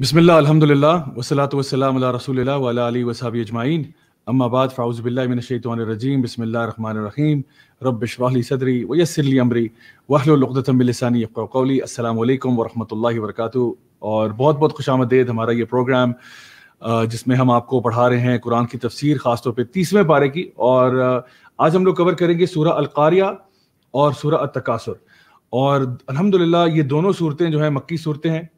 बिसमिल्ल वसलात वसलाम रसोल्ला वली वसाबी अजमाइन अम्माबाद फ़ाउज़बिल्लिमिनशैतरजीम बसमीम रबली सदरी वयसरली अमरी वहलतमिलसानी कौली अल्लाम वरहमल वर्क और बहुत बहुत खुश आमदेद हमारा ये प्रोग्राम जिसमें हम आपको पढ़ा रहे हैं कुरान की तफसीर ख़ासतौर पर तीसवें पारे की और आज हम लोग कवर करेंगे सूरह अलकारिया और सूरह तकासुर और अल्हम्दुलिल्लाह ये दोनों सूरतें जो हैं मक्की सूरतें हैं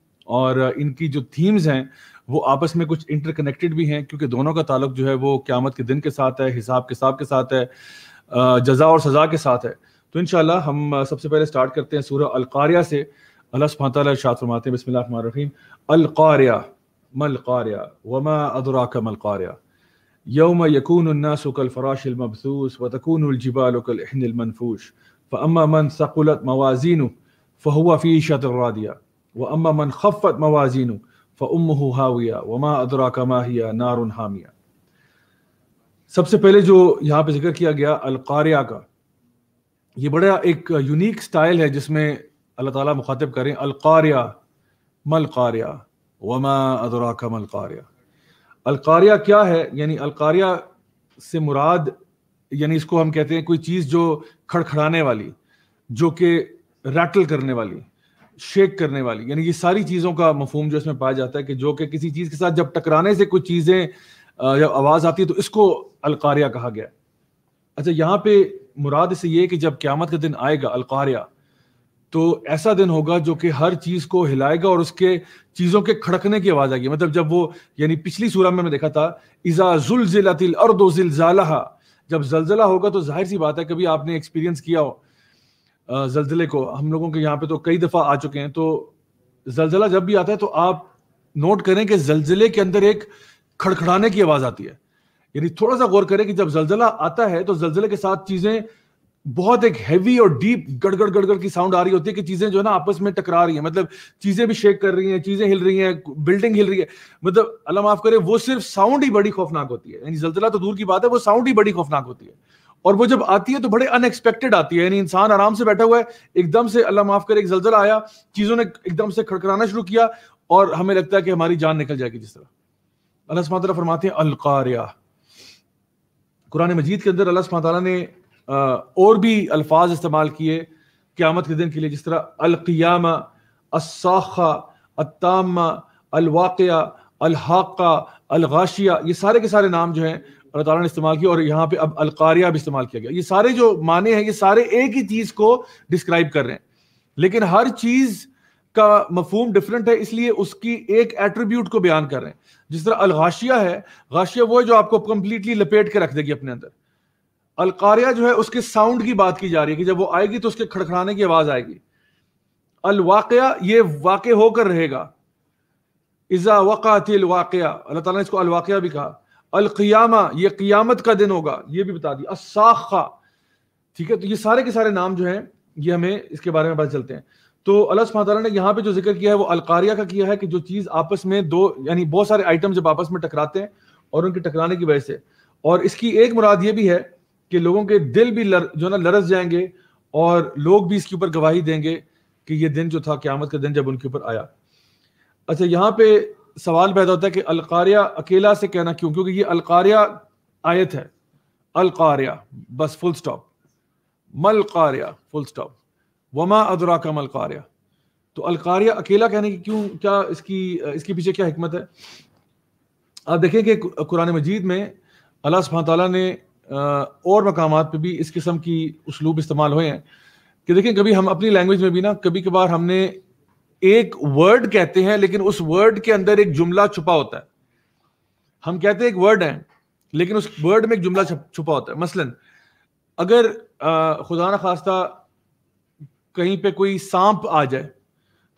और इनकी जो थीम्स हैं वो आपस में कुछ इंटरकनेक्टेड भी हैं क्योंकि दोनों का ताल्लुक जो है वो क़्यामत के दिन के साथ है हिसाब किसाब के साथ है जजा और सज़ा के साथ है तो इन हम सबसे पहले स्टार्ट करते हैं सूर्य अलकारिया से अल्लाह सुबह शाद फरमाते हैं बसमीम अलकारिया मलकारिया वमा अदराक मलकारिया यौम यकून उन्नासकल फ़राश मबसूस व तकून उलजिबालकल मनफूश فأما من ثقلت موازينه فهو في عيشة راضية وأما من خفت موازينه فأمه हाविया وما अदरा ما هي نار हामिया सबसे पहले जो यहाँ पे जिक्र किया गया अलकारिया का ये बड़ा एक यूनिक स्टाइल है जिसमें अल्लाह ताला मुखातिब करें अलकारिया मलकारिया वमा अदरा मलकारिया अलकारिया क्या है यानी अलकारिया से मुराद यानी इसको हम कहते हैं कोई चीज जो खड़खड़ाने वाली जो कि रैटल करने वाली शेक करने वाली यानी ये सारी चीज़ों का मफहम जो इसमें पाया जाता है कि जो कि किसी चीज़ के साथ जब टकराने से कुछ चीज़ें जब आवाज़ आती है तो इसको अलकारिया कहा गया अच्छा यहाँ पे मुराद इसे ये कि जब क्यामत का दिन आएगा अलकारिया तो ऐसा दिन होगा जो कि हर चीज़ को हिलाएगा और उसके चीज़ों के खड़कने की आवाज़ आएगी मतलब जब वो यानी पिछली सूरह में मैं देखा था इज़ा और अर्दो जिलजाला जब जलजिला होगा तो जाहिर सी बात है कभी आपने एक्सपीरियंस किया हो जलजिले को हम लोगों के यहाँ पे तो कई दफ़ा आ चुके हैं तो जलजिला जब भी आता है तो आप नोट करें कि जलजिले के अंदर एक खड़खड़ाने की आवाज़ आती है यानी थोड़ा सा गौर करें कि जब जलजिला आता है तो जलजिले के साथ चीज़ें बहुत एक हैवी और डीप गड़गड़ गड़गड़ की साउंड आ रही होती है कि चीजें जो है ना आपस में टकरा रही है मतलब चीजें भी शेक कर रही हैं चीजें हिल रही हैं बिल्डिंग हिल रही है मतलब अल्लाह माफ करे वो सिर्फ साउंड ही बड़ी खौफनाक होती है यानी जलजिला तो दूर की बात है वो साउंड ही बड़ी खौफनाक होती है और वो जब आती है तो बड़े अनएक्सपेक्टेड आती है यानी इंसान आराम से बैठा हुआ है एकदम से अल्लाह माफ करे एक जलजला आया चीजों ने एकदम से खड़कराना शुरू किया और हमें लगता है कि हमारी जान निकल जाएगी जिस तरह अल्लाह फरमाते हैं अलकारिया कुरान मजीद के अंदर अल्लाह ने और भी अल्फाज इस्तेमाल किए क़्यामत के दिन के लिए जिस तरह अलकियामा असाखा अतामा अलवाक़ अलहाक़ा अलगाशिया ये सारे के सारे नाम जो हैं अल्लाह ताला ने इस्तेमाल किया और यहाँ पे अब अलकारिया भी इस्तेमाल किया गया ये सारे जो माने हैं ये सारे एक ही चीज़ को डिस्क्राइब कर रहे हैं लेकिन हर चीज़ का मफहम डिफरेंट है इसलिए उसकी एक एट्रीब्यूट को बयान कर रहे हैं जिस तरह अलगाशिया है गाशिया वो है जो आपको कंप्लीटली लपेट के रख देगी अपने अंदर अलकारिया जो है उसके साउंड की बात की जा रही है कि जब वो आएगी तो उसके खड़खड़ाने की आवाज आएगी अलवाकया ये वाक़ होकर रहेगा इज़ा वक़ाती वाक़या अल्लाह ताला ने इसको अलवाकया भी कहा अलकियामा ये क़ियामत का दिन होगा ये भी बता दिया असाखा ठीक है तो ये सारे के सारे नाम जो है ये हमें इसके बारे में पता चलते हैं तो अल्लाह सुबह ने यहाँ पे जो जिक्र किया है वो अलकारिया का किया है कि जो चीज़ आपस में दो यानी बहुत सारे आइटम जब आपस में टकराते हैं और उनके टकराने की वजह से और इसकी एक मुराद ये भी है कि लोगों के दिल भी लर, जो ना लरस जाएंगे और लोग भी इसके ऊपर गवाही देंगे कि ये दिन जो था क्यामत का दिन जब उनके ऊपर आया अच्छा यहाँ पे सवाल पैदा होता है कि अलकारिया अकेला से कहना क्यों क्योंकि ये अलकारिया आयत है अलकारिया बस फुल स्टॉप मलकारिया फुल स्टॉप वमा अदरा का मलकारिया तो अलकारिया अकेला कहने की क्यों क्या इसकी इसके पीछे क्या हमत है आप देखें कि कुरान मजीद में अल्लाह सुबह तला ने और मकाम पर भी इस किस्म की उसलूब इस्तेमाल हुए हैं कि देखें कभी हम अपनी लैंग्वेज में भी ना कभी कभार हमने एक वर्ड कहते हैं लेकिन उस वर्ड के अंदर एक जुमला छुपा होता है हम कहते हैं एक वर्ड है लेकिन उस वर्ड में एक जुमला छुपा होता है मसलन अगर खुदा न खास्ता कहीं पे कोई सांप आ जाए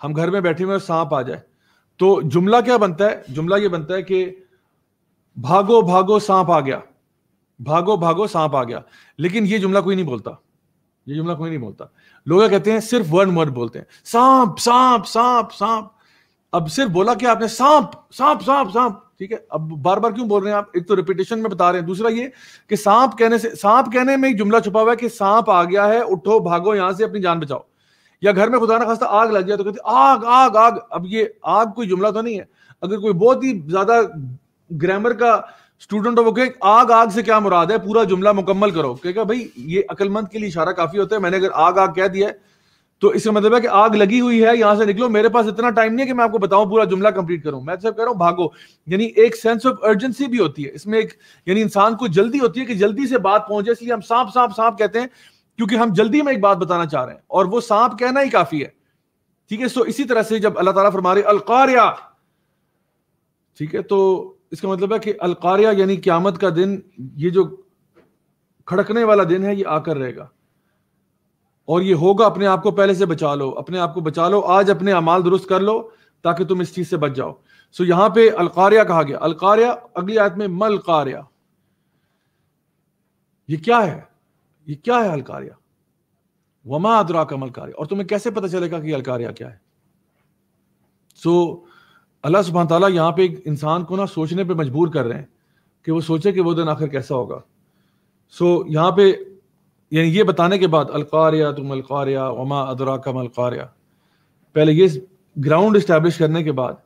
हम घर में बैठे हुए सांप आ जाए तो जुमला क्या बनता है जुमला ये बनता है कि भागो भागो सांप आ गया भागो भागो सांप आ गया लेकिन ये जुमला कोई नहीं बोलता ये जुमला कोई नहीं बोलता लोग कहते हैं सिर्फ वर्ड वर्ड बोलते हैं सांप सांप सांप सांप अब सिर्फ बोला कि आपने सांप सांप सांप सांप ठीक है अब बार बार क्यों बोल रहे हैं आप एक तो रिपीटेशन में बता रहे हैं दूसरा ये कि सांप कहने से सांप कहने में एक जुमला छुपा हुआ है कि सांप आ गया है उठो भागो यहां से अपनी जान बचाओ या घर में खुदा ना खास्ता आग लग गया तो कहते आग आग आग अब ये आग कोई जुमला तो नहीं है अगर कोई बहुत ही ज्यादा ग्रामर का स्टूडेंट ऑफ ओके आग आग से क्या मुराद है पूरा जुमला मुकम्मल करो कहेगा भाई ये अकलमंद के लिए इशारा काफी होता है मैंने अगर आग आग कह दिया तो इसका मतलब है कि आग लगी हुई है यहां से निकलो मेरे पास इतना टाइम नहीं है कि मैं आपको बताऊं पूरा जुमला कंप्लीट करूं मैं सब कह रहा हूं भागो यानी एक सेंस ऑफ अर्जेंसी भी होती है इसमें एक यानी इंसान को जल्दी होती है कि जल्दी से बात पहुंचे इसलिए हम सांप सांप सांप कहते हैं क्योंकि हम जल्दी में एक बात बताना चाह रहे हैं और वो सांप कहना ही काफी है ठीक है सो इसी तरह से जब अल्लाह ताला फरमा रहे अलकारिया ठीक है तो इसका मतलब है कि अलकारिया यानी क्यामत का दिन ये जो खड़कने वाला दिन है ये आकर रहेगा और ये होगा अपने आप को पहले से बचा लो अपने आप को बचा लो आज अपने अमाल दुरुस्त कर लो ताकि तुम इस चीज से बच जाओ सो यहां पे अलकारिया कहा गया अलकारिया अगली आयत में मलकारिया ये क्या है ये क्या है अलकारिया वमा अदरा का मलकारिया और तुम्हें कैसे पता चलेगा कि अलकारिया क्या है सो so, अल्लाह सुबह तला यहाँ पे एक इंसान को ना सोचने पे मजबूर कर रहे हैं कि वो सोचे कि वो दिन आखिर कैसा होगा सो यहाँ पे यानी ये बताने के बाद अलकारिया तुम अलकारिया वमा अदरा कम अलकारिया पहले ये ग्राउंड इस्टेब्लिश करने के बाद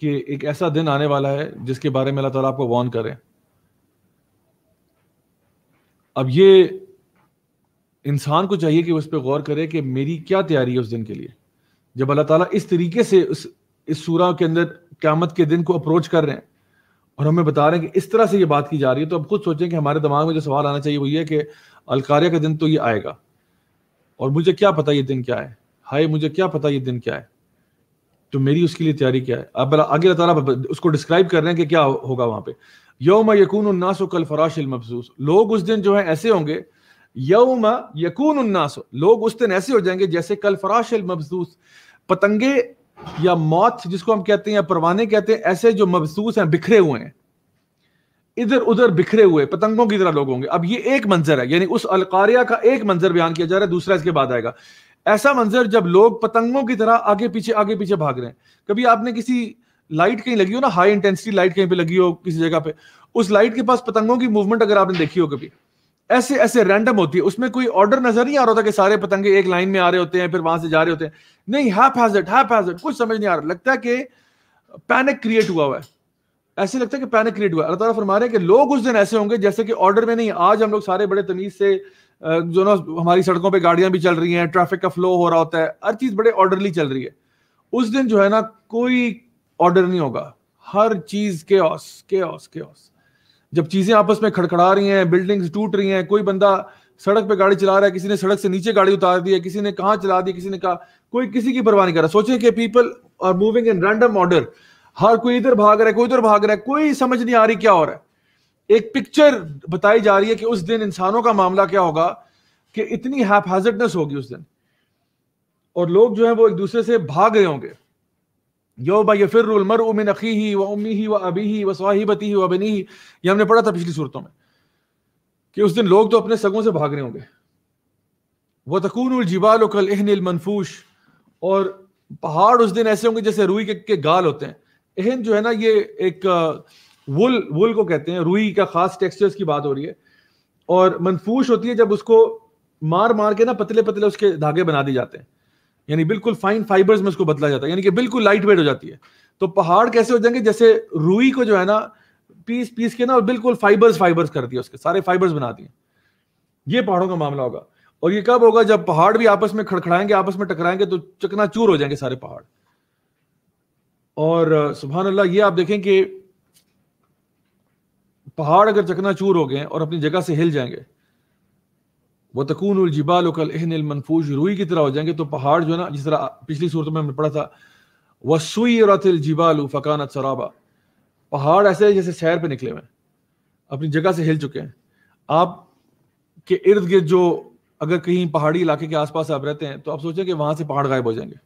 कि एक ऐसा दिन आने वाला है जिसके बारे में अल्लाह तला आपको वॉर्न करें अब ये इंसान को चाहिए कि उस पर गौर करे कि मेरी क्या तैयारी है उस दिन के लिए जब अल्लाह ताला इस तरीके से उस इस सूरा के अंदर क्यामत के दिन को अप्रोच कर रहे हैं और हमें बता रहे हैं कि इस तरह से ये बात की जा रही है तो अब खुद सोचें कि हमारे दिमाग में जो सवाल आना चाहिए वो ये कि अलकारिया का दिन तो ये आएगा और मुझे क्या पता ये दिन क्या है हाय मुझे क्या पता ये दिन क्या है तो मेरी उसके लिए तैयारी क्या है अब आगे तारा उसको डिस्क्राइब कर रहे हैं कि क्या होगा वहां पे यौम यकून उन्नास कल फराश मफसूस लोग उस दिन जो है ऐसे होंगे यौम यकून उन्नास लोग उस दिन ऐसे हो जाएंगे जैसे कल फराश मफसूस पतंगे या मौत जिसको हम कहते हैं या परवाने कहते हैं ऐसे जो मबसूस हैं बिखरे हुए हैं इधर उधर बिखरे हुए पतंगों की तरह लोग होंगे अब ये एक मंजर है यानी उस अलकारिया का एक मंजर बयान किया जा रहा है दूसरा इसके बाद आएगा ऐसा मंजर जब लोग पतंगों की तरह आगे पीछे आगे पीछे भाग रहे हैं कभी आपने किसी लाइट कहीं लगी हो ना हाई इंटेंसिटी लाइट कहीं पे लगी हो किसी जगह पे उस लाइट के पास पतंगों की मूवमेंट अगर आपने देखी हो कभी ऐसे ऐसे रैंडम होती है उसमें कोई ऑर्डर नजर नहीं आ रहा होता कि सारे पतंगे एक लाइन में आ रहे होते हैं फिर वहां से जा रहे होते हैं नहीं हैप हैजर्ड हैप हैजर्ड कुछ समझ नहीं आ रहा लगता है कि पैनिक क्रिएट हुआ हुआ है ऐसे लगता है कि पैनिक क्रिएट हुआ अल्लाह फरमा रहे हैं कि लोग उस दिन ऐसे होंगे जैसे कि ऑर्डर में नहीं आज हम लोग सारे बड़े तमीज से जो ना हमारी सड़कों पर गाड़ियां भी चल रही हैं ट्रैफिक का फ्लो हो रहा होता है हर चीज बड़े ऑर्डरली चल रही है उस दिन जो है ना कोई ऑर्डर नहीं होगा हर चीज के ऑस के ऑस के ऑस जब चीजें आपस में खड़खड़ा रही हैं बिल्डिंग्स टूट रही हैं कोई बंदा सड़क पे गाड़ी चला रहा है किसी ने सड़क से नीचे गाड़ी उतार दी है किसी ने कहा चला दी किसी ने कहा कोई किसी की परवाह नहीं कर रहा सोचे कि people are moving in random order हर कोई इधर भाग रहा है कोई उधर भाग रहा है कोई समझ नहीं आ रही क्या हो रहा है एक पिक्चर बताई जा रही है कि उस दिन इंसानों का मामला क्या होगा कि इतनी हैपहैजर्डनेस होगी उस दिन और लोग जो है वो एक दूसरे से भाग रहे होंगे योब यफिर उलमर उमिन अखी व उम्मी व अबी व साहिबती व बनी ये हमने पढ़ा था पिछली सूरतों में कि उस दिन लोग तो अपने सगों से भाग रहे होंगे व तकून जिबाल कल एहन मनफूश और पहाड़ उस दिन ऐसे होंगे जैसे रुई के, के गाल होते हैं एहन जो है ना ये एक वुल वुल को कहते हैं रुई का खास टेक्सचर्स की बात हो रही है और मनफूश होती है जब उसको मार मार के ना पतले पतले उसके धागे बना दिए जाते हैं यानी बिल्कुल फाइन फाइबर्स में उसको बदला जाता है यानी कि बिल्कुल लाइट वेट हो जाती है तो पहाड़ कैसे हो जाएंगे जैसे रूई को जो है ना पीस पीस के ना बिल्कुल फाइबर्स फाइबर्स कर दिए उसके सारे फाइबर्स बना दिए ये पहाड़ों का मामला होगा और ये कब होगा जब पहाड़ भी आपस में खड़खड़ाएंगे आपस में टकराएंगे तो चकना चूर हो जाएंगे सारे पहाड़ और सुबहान अल्लाह ये आप देखें कि पहाड़ अगर चकना चूर हो गए और अपनी जगह से हिल जाएंगे वह तकून एहन मनफूज रुई की तरह हो जाएंगे तो पहाड़ जो है ना जिस तरह पिछली सूरत में हमने पढ़ा था वसुई जिबाल फ़कानत सराबा पहाड़ ऐसे जैसे शहर पर निकले हुए हैं अपनी जगह से हिल चुके हैं आप के इर्द गिर्द जो अगर कहीं पहाड़ी इलाके के आसपास आप रहते हैं तो आप सोचें कि वहां से पहाड़ गायब हो जाएंगे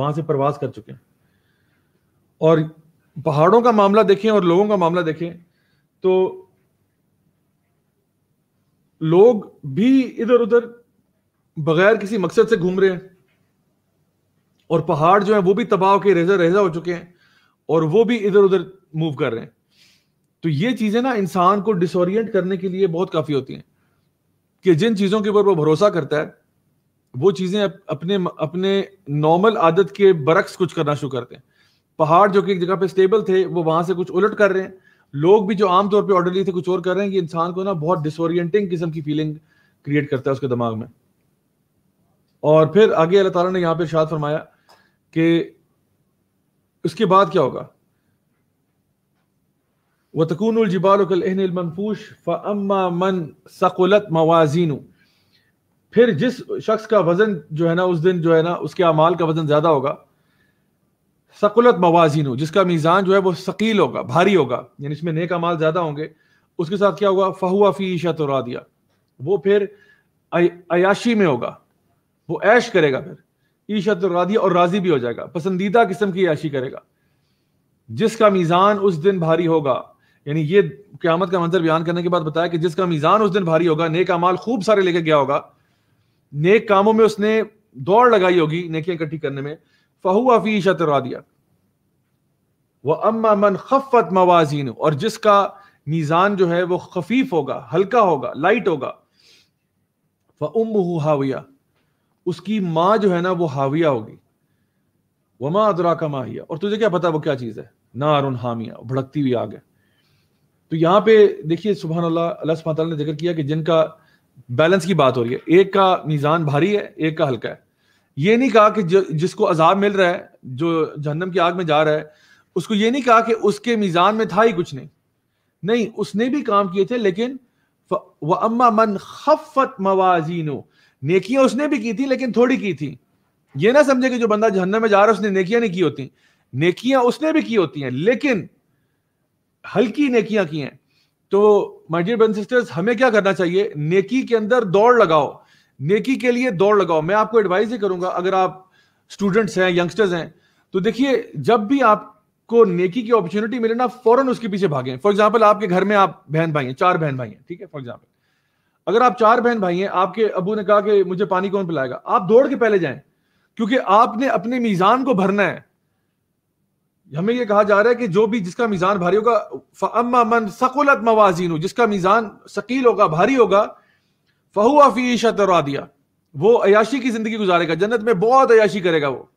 वहां से प्रवास कर चुके हैं और पहाड़ों का मामला देखें और लोगों का मामला देखें तो लोग भी इधर उधर बगैर किसी मकसद से घूम रहे हैं और पहाड़ जो है वो भी तबाह के रेजा रेजा हो चुके हैं और वो भी इधर उधर मूव कर रहे हैं तो ये चीजें ना इंसान को डिसोरियंट करने के लिए बहुत काफी होती हैं कि जिन चीजों के ऊपर वो भरोसा करता है वो चीजें अपने अपने नॉर्मल आदत के बरक्स कुछ करना शुरू करते हैं पहाड़ जो कि एक जगह पे स्टेबल थे वो वहां से कुछ उलट कर रहे हैं लोग भी जो आमतौर पर ऑर्डरली थे कुछ और कर रहे हैं कि इंसान को ना बहुत डिसोरियंटिंग किस्म की फीलिंग क्रिएट करता है उसके दिमाग में और फिर आगे अल्लाह तारा ने यहाँ पे शाद फरमाया कि उसके बाद क्या होगा वह तकून जिबालमनफूश मन सकुलत मवाजीन फिर जिस शख्स का वज़न जो है ना उस दिन जो है ना उसके अमाल का वज़न ज़्यादा होगा सकुलत मवाजिन जिसका मीज़ान जो है वो शकील होगा भारी होगा यानी इसमें नेक अमाल ज़्यादा होंगे उसके साथ क्या होगा फहुआ फ़ी ईशा तो दिया वो फिर अयाशी में होगा वो ऐश करेगा फिर ईशा तो दिया और राज़ी भी हो जाएगा पसंदीदा किस्म की याशी करेगा जिसका मीज़ान उस दिन भारी होगा यानी ये क्यामत का मंजर बयान करने के बाद बताया कि जिसका मीज़ान उस दिन भारी होगा नेक अमाल खूब सारे लेके गया होगा नेक कामों में उसने दौड़ लगाई होगी नेकियां इकट्ठी करने में फहुआ फ़ी ईशा तो दिया वह अम्मा मन खफ़त मवाजीन और जिसका मीज़ान जो है वो खफीफ होगा हल्का होगा लाइट होगा वह उम हाविया उसकी माँ जो है ना वो हाविया होगी वह माँ अदरा का माहिया और तुझे क्या पता वो क्या चीज़ है नारुन हामिया भड़कती हुई आग है तो यहाँ पे देखिए सुबह अल्लाह अल्लाह सुबह ने जिक्र किया कि जिनका बैलेंस की बात हो रही है एक का मीज़ान भारी है एक का हल्का है ये नहीं कहा कि जिसको अजाब मिल रहा है जो जहन्नम की आग में जा रहा है उसको ये नहीं कहा कि उसके मीज़ान में था ही कुछ नहीं नहीं उसने भी काम किए थे लेकिन वह अम्मा मन खफत मवाजीनो नेकियां उसने भी की थी लेकिन थोड़ी की थी ये ना समझे कि जो बंदा जहन्नम में जा रहा है उसने नेकियां नहीं की होती नेकियां उसने भी की होती हैं लेकिन हल्की नेकियां की हैं तो माय डियर सिस्टर्स हमें क्या करना चाहिए नेकी के अंदर दौड़ लगाओ नेकी के लिए दौड़ लगाओ मैं आपको एडवाइस ही करूंगा अगर आप स्टूडेंट्स हैं यंगस्टर्स हैं तो देखिए जब भी आप को नेकी की अपॉर्चुनिटी मिले ना फौरन उसके पीछे भागे फॉर एग्जाम्पल आपके घर में आप बहन भाई हैं चार बहन भाई हैं ठीक है फॉर एग्जाम्पल अगर आप चार बहन भाई हैं आपके अबू ने कहा कि मुझे पानी कौन पिलाएगा आप दौड़ के पहले जाएं क्योंकि आपने अपने मीजान को भरना है हमें यह कहा जा रहा है कि जो भी जिसका मीजान भारी होगा अम्मा मन सकुलत मवाजीन जिसका मीजान शकील होगा भारी होगा फहुआ फी शतरा दिया वो अयाशी की जिंदगी गुजारेगा जन्नत में बहुत अयाशी करेगा वो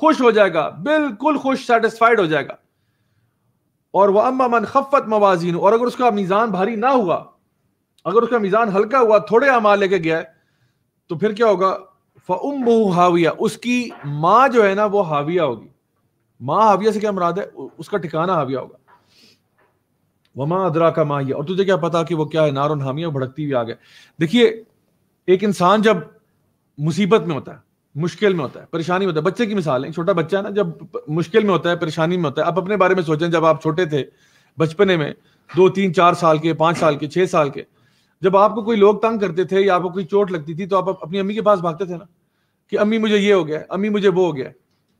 खुश हो जाएगा बिल्कुल खुश सेटिस्फाइड हो जाएगा और वह अम्मा मन खफत मवाजीन और अगर उसका मीज़ान भारी ना हुआ अगर उसका मीज़ान हल्का हुआ थोड़े अमाल लेके गया तो फिर क्या होगा फ़म हाविया उसकी माँ जो है ना वो हाविया होगी माँ हाविया से क्या मराद है उसका ठिकाना हाविया होगा वमा अदरा का माँ और तुझे क्या पता कि वो क्या है नार हामिया भड़कती हुई आ गए देखिए एक इंसान जब मुसीबत में होता है मुश्किल में होता है परेशानी में होता है बच्चे की मिसाल है छोटा बच्चा ना जब मुश्किल में होता है परेशानी में होता है आप अपने बारे में सोचें जब आप छोटे थे बचपने में दो तीन चार साल के पांच साल के छह साल के जब आपको कोई लोग तंग करते थे या आपको कोई चोट लगती थी तो आप अपनी अम्मी के पास भागते थे ना कि अम्मी मुझे ये हो गया अम्मी मुझे वो हो गया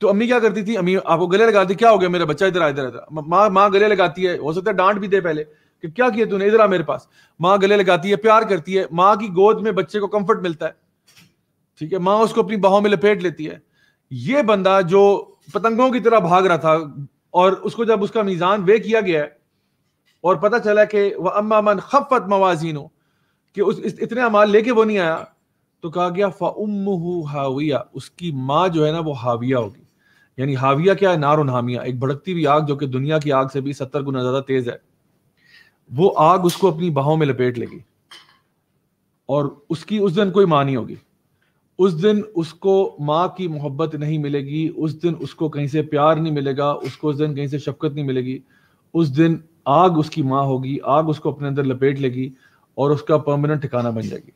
तो अम्मी क्या करती थी अम्मी आपको गले लगाती क्या हो गया मेरा बच्चा इधर आ इधर इधर माँ माँ गले लगाती है हो सकता है डांट भी दे पहले कि क्या किया तूने इधर आ मेरे पास माँ गले लगाती है प्यार करती है माँ की गोद में बच्चे को कंफर्ट मिलता है ठीक है माँ उसको अपनी बाहों में लपेट लेती है ये बंदा जो पतंगों की तरह भाग रहा था और उसको जब उसका मीज़ान वे किया गया है और पता चला कि वह अम्मा मन खफत मवाजीन कि उस इतने अमाल लेके वो नहीं आया तो कहा गया फ़म हाविया उसकी माँ जो है ना वो हाविया होगी यानी हाविया क्या है नारुन हामिया एक भड़कती हुई आग जो कि दुनिया की आग से भी सत्तर गुना ज़्यादा तेज़ है वो आग उसको अपनी बाहों में लपेट लेगी और उसकी उस दिन कोई माँ नहीं होगी उस दिन उसको माँ की मोहब्बत नहीं मिलेगी उस दिन उसको कहीं से प्यार नहीं मिलेगा उसको उस दिन कहीं से शफकत नहीं मिलेगी उस दिन आग उसकी माँ होगी आग उसको अपने अंदर लपेट लेगी और उसका परमानेंट ठिकाना बन जाएगी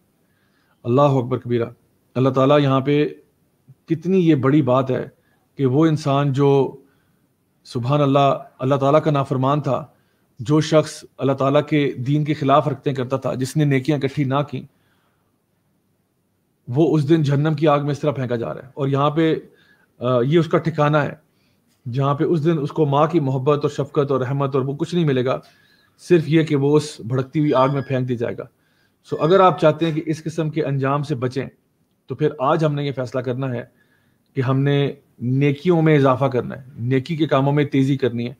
अल्लाह अकबर कबीरा अल्लाह ताला यहाँ पे कितनी ये बड़ी बात है कि वो इंसान जो सुबह अल्लाह अल्लाह ताला का नाफरमान था जो शख्स अल्लाह ताला के दीन के ख़िलाफ़ रखते करता था जिसने नेकियां इकट्ठी ना की वो उस दिन जहन्नम की आग में इस तरह फेंका जा रहा है और यहाँ पे ये उसका ठिकाना है जहाँ पे उस दिन उसको माँ की मोहब्बत और शफकत और रहमत और वो कुछ नहीं मिलेगा सिर्फ ये कि वो उस भड़कती हुई आग में फेंक दिया जाएगा सो अगर आप चाहते हैं कि इस किस्म के अंजाम से बचें तो फिर आज हमने ये फैसला करना है कि हमने नेकियों में इजाफा करना है नेकी के कामों में तेज़ी करनी है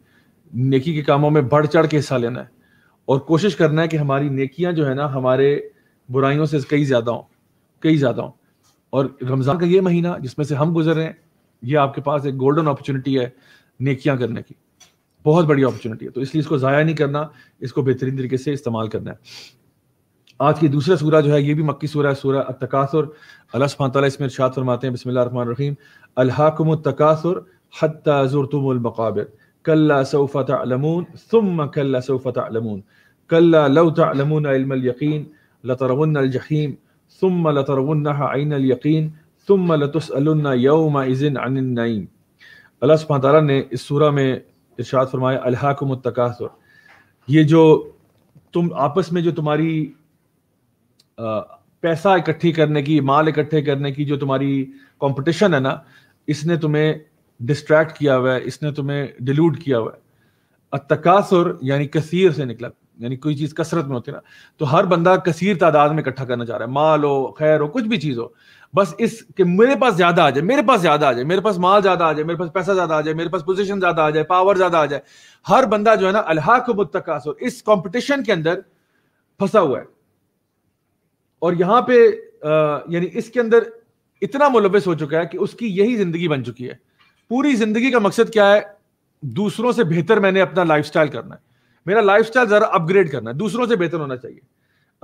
नेकी के कामों में बढ़ चढ़ के हिस्सा लेना है और कोशिश करना है कि हमारी नेकियां जो है ना हमारे बुराइयों से कई ज़्यादा हों कई ज़्यादा हूँ और रमज़ान का ये महीना जिसमें से हम गुजर रहे हैं ये आपके पास एक गोल्डन अपॉर्चुनिटी है नेकियां करने की बहुत बड़ी अपॉर्चुनिटी है तो इसलिए इसको ज़ाया नहीं करना इसको बेहतरीन तरीके से इस्तेमाल करना है आज की दूसरा सूरा जो है ये भी मक्की सूरा है सूरा तकासुर अल्लाह ताला इसमें इरशाद फरमाते हैं बिस्मिल्लाह रहमान रहीम अलहाकुम तकासुर हत्ता जुरतुमुल मकाबिर कल्ला सौफा तअलमून थुम्मा कल्ला सौफा तअलमून कल्ला लौ तअलमून इल्म यकीन लतरवन अल जहीम ثم لترونها عين اليقين ثم لتسألن يومئذ عن النعيم अल्लाह सुबहान तला ने इस सूरा में इरशाद फरमाया अल्हाकुम तकासुर ये जो तुम आपस में जो तुम्हारी आ, पैसा इकट्ठी करने की माल इकट्ठे करने की जो तुम्हारी कंपटीशन है ना इसने तुम्हें डिस्ट्रैक्ट किया हुआ है इसने तुम्हें डिल्यूट किया हुआ है अतकासुर यानी कसीर से निकला यानी कोई चीज़ कसरत में होती है ना तो हर बंदा कसीर तादाद में इकट्ठा करना चाह रहा है माल हो खैर हो कुछ भी चीज़ हो बस इस कि मेरे पास ज़्यादा आ जाए मेरे पास ज़्यादा आ जाए मेरे पास माल ज़्यादा आ जाए मेरे पास पैसा ज़्यादा आ जाए मेरे पास पोजिशन ज़्यादा आ जाए पावर ज़्यादा आ जाए हर बंदा जो है ना अल्हाक मुतकासुर इस कॉम्पिटिशन के अंदर फंसा हुआ है और यहां पर यानी इसके अंदर इतना मुलविस हो चुका है कि उसकी यही ज़िंदगी बन चुकी है पूरी ज़िंदगी का मकसद क्या है दूसरों से बेहतर मैंने अपना लाइफ करना है मेरा लाइफ स्टाइल जरा अपग्रेड करना दूसरों से बेहतर होना चाहिए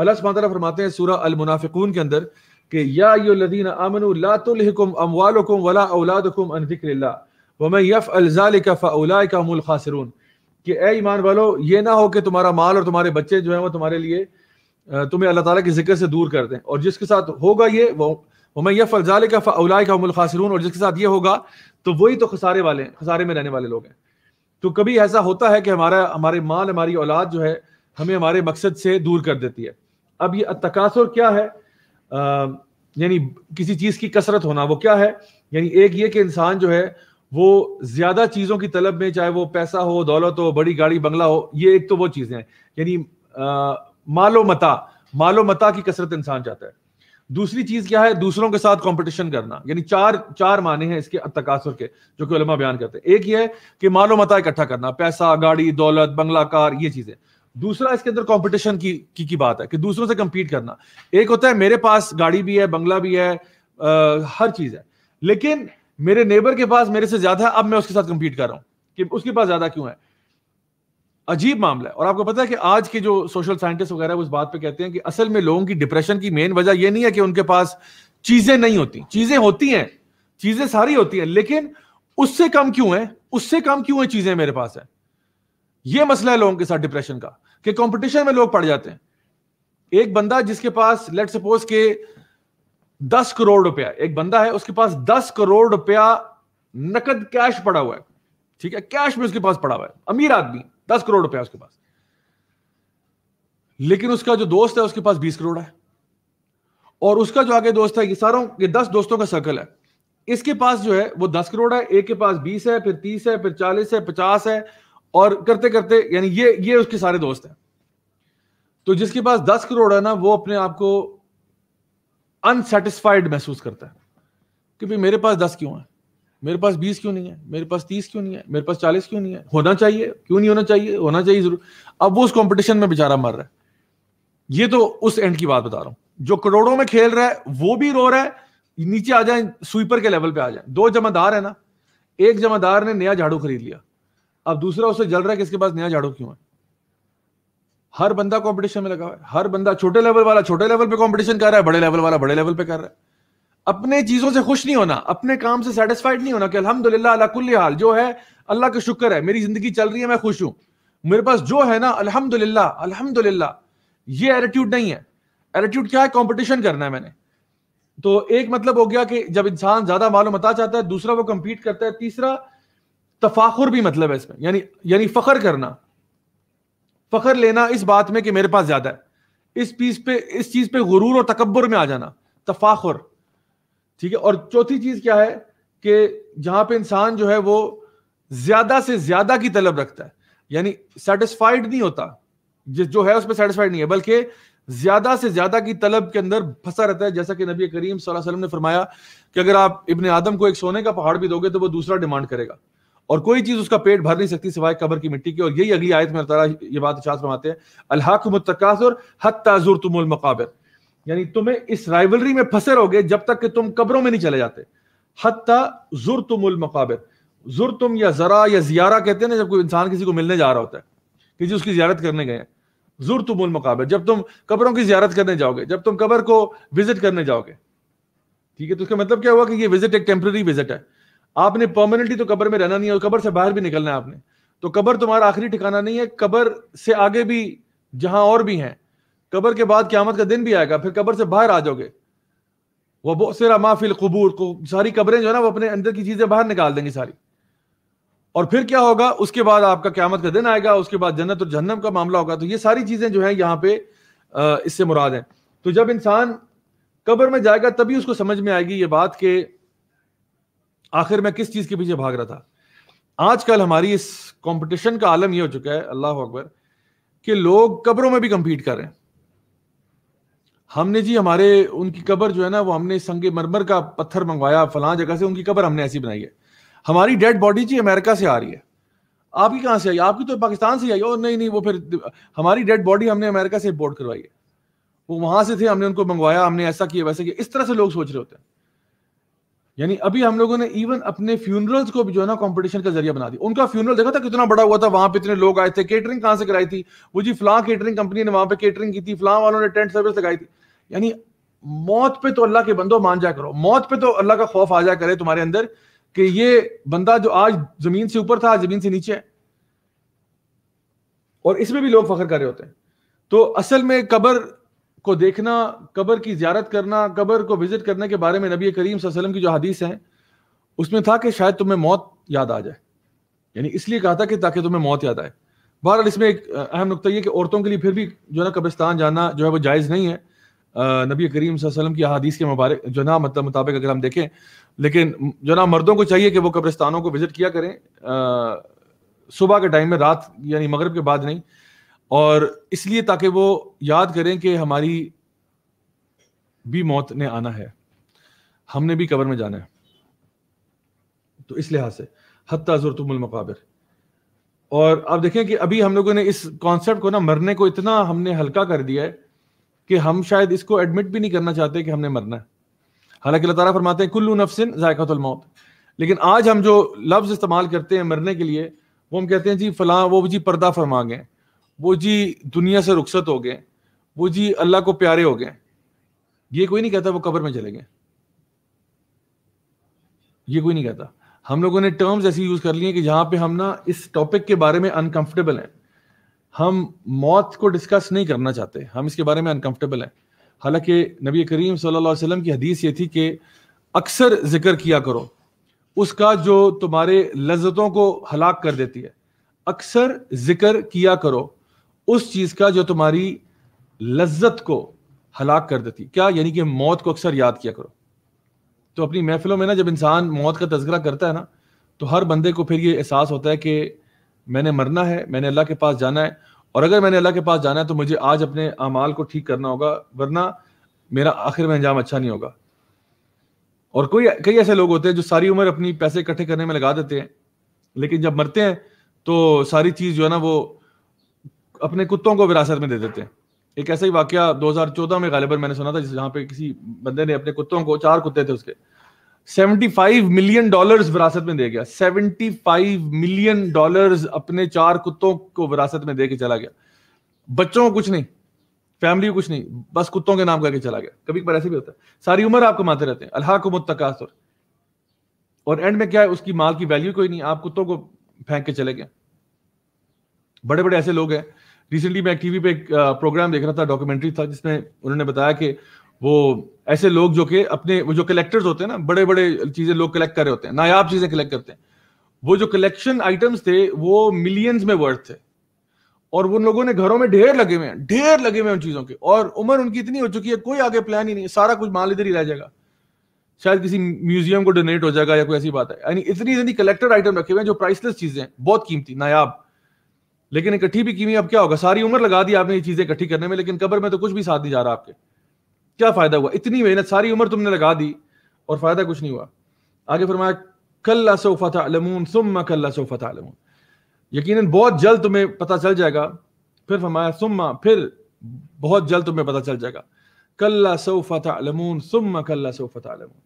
अल्लाह सुबह फरमाते हैं सूरा अल मुनाफिकून के अंदर कि या योदीन आमनु ला तुलहिकुम अमवालकुम वला औलादकुम अन जिक्रिल्ला वमन यफ अलजालिका फ़ाउलाइका हुमुल खासिरून कि ए ईमान वालो ये ना हो कि तुम्हारा माल और तुम्हारे बच्चे जो है वो तुम्हारे लिए तुम्हें अल्लाह ताला के जिक्र से दूर कर दें और जिसके साथ होगा ये वो वमन यफ अलजालिका फ़ाउलाइका हुमुल खासिरून और जिसके साथ ये होगा तो वही तो खसारे वाले हैं खसारे में रहने वाले लोग हैं तो कभी ऐसा होता है कि हमारा हमारे माल हमारी औलाद जो है हमें हमारे मकसद से दूर कर देती है अब ये तकासुर क्या है यानी किसी चीज़ की कसरत होना वो क्या है यानी एक ये कि इंसान जो है वो ज़्यादा चीज़ों की तलब में चाहे वो पैसा हो दौलत हो बड़ी गाड़ी बंगला हो ये एक तो वो चीज़ें हैं यानी मालो मता मालो मता की कसरत इंसान चाहता है दूसरी चीज क्या है दूसरों के साथ कंपटीशन करना यानी चार चार माने हैं इसके तकासुर के जो कि उलमा बयान करते हैं एक ये है कि मालो मता इकट्ठा करना पैसा गाड़ी दौलत बंगला कार ये चीजें दूसरा इसके अंदर कंपटीशन की, की की बात है कि दूसरों से कम्पीट करना एक होता है मेरे पास गाड़ी भी है बंगला भी है आ, हर चीज है लेकिन मेरे नेबर के पास मेरे से ज्यादा है अब मैं उसके साथ कंपीट कर रहा हूँ कि उसके पास ज्यादा क्यों है अजीब मामला है और आपको पता है कि आज के जो सोशल साइंटिस्ट वगैरह उस बात पे कहते हैं कि असल में लोगों की डिप्रेशन की मेन वजह यह नहीं है कि उनके पास चीजें नहीं होती चीजें होती हैं चीजें सारी होती हैं लेकिन उससे कम क्यों है उससे कम क्यों है चीजें मेरे पास है यह मसला है लोगों के साथ डिप्रेशन का कि कंपटीशन में लोग पड़ जाते हैं एक बंदा जिसके पास लेट सपोज के दस करोड़ रुपया एक बंदा है उसके पास दस करोड़ रुपया नकद कैश पड़ा हुआ है ठीक है कैश में उसके पास पड़ा हुआ है अमीर आदमी दस करोड़ रुपया उसके पास लेकिन उसका जो दोस्त है उसके पास बीस करोड़ है और उसका जो आगे दोस्त है ये सारों ये दस दोस्तों का सर्कल है इसके पास जो है वो दस करोड़ है एक के पास बीस है फिर तीस है फिर चालीस है पचास है और करते करते यानी ये ये उसके सारे दोस्त हैं तो जिसके पास दस करोड़ है ना वो अपने आप को अनसेटिस्फाइड महसूस करता है कि भाई मेरे पास दस क्यों है मेरे पास बीस क्यों नहीं है मेरे पास तीस क्यों नहीं है मेरे पास चालीस क्यों नहीं है होना चाहिए क्यों नहीं होना चाहिए होना चाहिए जरूर अब वो उस कॉम्पिटिशन में बेचारा मर रहा है ये तो उस एंड की बात बता रहा हूं जो करोड़ों में खेल रहा है वो भी रो रहा है नीचे आ जाए स्वीपर के लेवल पे आ जाए दो जमादार है ना एक जमादार ने नया झाड़ू खरीद लिया अब दूसरा उससे जल रहा है किसके पास नया झाड़ू क्यों है हर बंदा कंपटीशन में लगा हुआ है हर बंदा छोटे लेवल वाला छोटे लेवल पे कंपटीशन कर रहा है बड़े लेवल वाला बड़े लेवल पे कर रहा है अपने चीजों से खुश नहीं होना अपने काम से सेटिस्फाइड नहीं होना कि अलहमदुल्ला अला कुल्ली हाल जो है अल्लाह का शुक्र है मेरी जिंदगी चल रही है मैं खुश हूं मेरे पास जो है ना अल्हम्दुलिल्लाह अल्हम्दुलिल्लाह ये एटीट्यूड नहीं है एटीट्यूड क्या है कॉम्पिटिशन करना है मैंने तो एक मतलब हो गया कि जब इंसान ज्यादा मालूम चाहता है दूसरा वो कम्पीट करता है तीसरा तफाखुर भी मतलब है इसमें यानी यानी फखर करना फखर लेना इस बात में कि मेरे पास ज्यादा है इस पीस पे इस चीज पे गुरूर और तकबर में आ जाना तफाखुर ठीक है और चौथी चीज क्या है कि जहां पे इंसान जो है वो ज्यादा से ज्यादा की तलब रखता है यानी सेटिस्फाइड नहीं होता जिस जो है उस पर सेटिस्फाइड नहीं है बल्कि ज्यादा से ज्यादा की तलब के अंदर फंसा रहता है जैसा कि नबी करीम वसल्लम ने फरमाया कि अगर आप इबन आदम को एक सोने का पहाड़ भी दोगे तो वो दूसरा डिमांड करेगा और कोई चीज उसका पेट भर नहीं सकती सिवाय कबर की मिट्टी की और यही अगली आयत में ये बात इशात फरमाते हैं अल्लाह मुतकासुर हत ताजुर मकाबिर यानी तुम्हें इस राइवलरी में फंसे रहोगे जब तक कि तुम कब्रों में नहीं चले जाते हत्ता जुर तुम मकाबिर जुर तुम या जरा या जियारा कहते हैं ना जब कोई इंसान किसी को मिलने जा रहा होता है कि जी उसकी जियारत करने गए जुर तुम मकाबिर जब तुम कब्रों की जियारत करने जाओगे जब तुम कब्र को विजिट करने जाओगे ठीक है तो उसका मतलब क्या हुआ कि ये विजिट एक टेम्प्रेरी विजिट है आपने परमानेंटली तो कब्र में रहना नहीं है और कब्र से बाहर भी निकलना है आपने तो कब्र तुम्हारा आखिरी ठिकाना नहीं है कब्र से आगे भी जहां और भी हैं कबर के बाद क्यामत का दिन भी आएगा फिर कबर से बाहर आ जाओगे वह सिरा माफिल कबूर को सारी कबरें जो है ना वो अपने अंदर की चीजें बाहर निकाल देंगी सारी और फिर क्या होगा उसके बाद आपका क्यामत का दिन आएगा उसके बाद जन्नत और जहन्नम का मामला होगा तो ये सारी चीजें जो है यहाँ पे इससे मुराद है तो जब इंसान कबर में जाएगा तभी उसको समझ में आएगी ये बात कि आखिर मैं किस चीज के पीछे भाग रहा था आजकल हमारी इस कंपटीशन का आलम यह हो चुका है अल्लाह अकबर कि लोग कब्रों में भी कम्पीट कर रहे हैं हमने जी हमारे उनकी कबर जो है ना वो हमने संगे मरमर का पत्थर मंगवाया फलां जगह से उनकी कबर हमने ऐसी बनाई है हमारी डेड बॉडी जी अमेरिका से आ रही है आपकी कहां से आई आपकी तो पाकिस्तान से आई और नहीं नहीं वो फिर हमारी डेड बॉडी हमने अमेरिका से इम्पोर्ट करवाई है वो वहां से थे हमने उनको मंगवाया हमने ऐसा किया वैसा किया इस तरह से लोग सोच रहे होते हैं यानी अभी हम लोगों ने इवन अपने फ्यूनरल्स को भी जो है ना कंपटीशन का जरिया बना दिया उनका फ्यूनरल देखा था कितना बड़ा हुआ था वहां पे इतने लोग आए थे केटरिंग कहां से कराई थी वो जी फ्ला केटरिंग कंपनी ने वहां पे केटरिंग की थी फ्ला वालों ने टेंट सर्विस लगाई थी यानी मौत पे तो अल्लाह के बंदो मान जा करो मौत पे तो अल्लाह का खौफ आ जा करे तुम्हारे अंदर कि ये बंदा जो आज जमीन से ऊपर था आज जमीन से नीचे है और इसमें भी लोग फख्र कर रहे होते हैं तो असल में कबर को देखना कबर की ज्यारत करना कबर को विजिट करने के बारे में नबी करीम वसल्लम की जो हदीस है उसमें था कि शायद तुम्हें मौत याद आ जाए यानी इसलिए कहा था कि ताकि तुम्हें मौत याद आए बहरहाल इसमें एक अहम नुकता यह कि औरतों के लिए फिर भी जो है ना कब्रिस्तान जाना जो है वो जायज़ नहीं है नबी करीम वसल्लम की अहादीस के मुबारक जो ना मतलब मुताबिक अगर हम देखें लेकिन जो ना मर्दों को चाहिए कि वो कब्रिस्तानों को विज़िट किया करें सुबह के टाइम में रात यानी मगरब के बाद नहीं और इसलिए ताकि वो याद करें कि हमारी भी मौत ने आना है हमने भी कबर में जाना है तो इस लिहाज से हती ज़ुरतुमक़ाबिर और आप देखें कि अभी हम लोगों ने इस कॉन्सेप्ट को ना मरने को इतना हमने हल्का कर दिया है कि हम शायद इसको एडमिट भी नहीं करना चाहते कि हमने मरना है हालांकि लतारा फरमाते हैं कुल्लू नफसिन मौत लेकिन आज हम जो लफ्ज़ इस्तेमाल करते हैं मरने के लिए वो हम कहते हैं जी फला वो जी पर्दा फरमा गए वो जी दुनिया से रुखसत हो गए वो जी अल्लाह को प्यारे हो गए ये कोई नहीं कहता वो कब्र में चले गए ये कोई नहीं कहता हम लोगों ने टर्म्स ऐसी यूज कर लिए कि जहां पे हम ना इस टॉपिक के बारे में अनकंफर्टेबल हैं हम मौत को डिस्कस नहीं करना चाहते हम इसके बारे में अनकंफर्टेबल हैं हालांकि नबी करीम सल्लल्लाहु अलैहि वसल्लम की हदीस ये थी कि अक्सर जिक्र किया करो उसका जो तुम्हारे लज्जतों को हलाक कर देती है अक्सर जिक्र किया करो उस चीज का जो तुम्हारी लज्जत को हलाक कर देती क्या यानी कि मौत को अक्सर याद किया करो तो अपनी महफिलों में ना जब इंसान मौत का तस्करा करता है ना तो हर बंदे को फिर ये एहसास होता है कि मैंने मरना है मैंने अल्लाह के पास जाना है और अगर मैंने अल्लाह के पास जाना है तो मुझे आज अपने अमाल को ठीक करना होगा वरना मेरा आखिर में अंजाम अच्छा नहीं होगा और कोई कई ऐसे लोग होते हैं जो सारी उम्र अपनी पैसे इकट्ठे करने में लगा देते हैं लेकिन जब मरते हैं तो सारी चीज़ जो है ना वो अपने कुत्तों को विरासत में दे देते हैं एक ऐसा ही वाक्य 2014 में गालिबर मैंने सुना था जहां पे किसी बंदे ने अपने कुत्तों को चार कुत्ते थे उसके 75 मिलियन डॉलर्स विरासत में दे गया 75 मिलियन डॉलर्स अपने चार कुत्तों को विरासत में दे के चला गया बच्चों को कुछ नहीं फैमिली को कुछ नहीं बस कुत्तों के नाम करके चला गया कभी कभार ऐसे भी होता है सारी उम्र आप कमाते रहते हैं अल्लाह को मुतकासर और एंड में क्या है उसकी माल की वैल्यू कोई नहीं आप कुत्तों को फेंक के चले गए बड़े बड़े ऐसे लोग हैं रिसेंटली मैं एक टीवी पे एक प्रोग्राम देख रहा था डॉक्यूमेंट्री था जिसमें उन्होंने बताया कि वो ऐसे लोग जो कि अपने वो जो कलेक्टर्स होते हैं ना बड़े बड़े चीजें लोग कलेक्ट कर रहे होते हैं नायाब चीजें कलेक्ट करते हैं वो जो कलेक्शन आइटम्स थे वो मिलियंस में वर्थ थे और उन लोगों ने घरों में ढेर लगे हुए हैं ढेर लगे हुए हैं उन चीजों के और उम्र उनकी इतनी हो चुकी है कोई आगे प्लान ही नहीं सारा कुछ माल इधर ही रह जाएगा शायद किसी म्यूजियम को डोनेट हो जाएगा या कोई ऐसी बात है यानी इतनी इतनी कलेक्टर आइटम रखे हुए हैं जो प्राइसलेस चीजें हैं बहुत कीमती नायाब लेकिन इकट्ठी भी की हुई अब क्या होगा सारी उम्र लगा दी आपने ये चीजें इकट्ठी करने में लेकिन कबर में तो कुछ भी साथ नहीं जा रहा आपके क्या फायदा हुआ इतनी मेहनत सारी उम्र तुमने लगा दी और फायदा कुछ नहीं हुआ आगे फरमाया कल्ला सोफत अलमून सुम कल्ला सोफत अलमून यकीन बहुत जल्द तुम्हें पता चल जाएगा फिर फरमाया सुम फिर बहुत जल्द तुम्हें पता चल जाएगा सो फता अलमून सुम कल्ला सोफत अलमून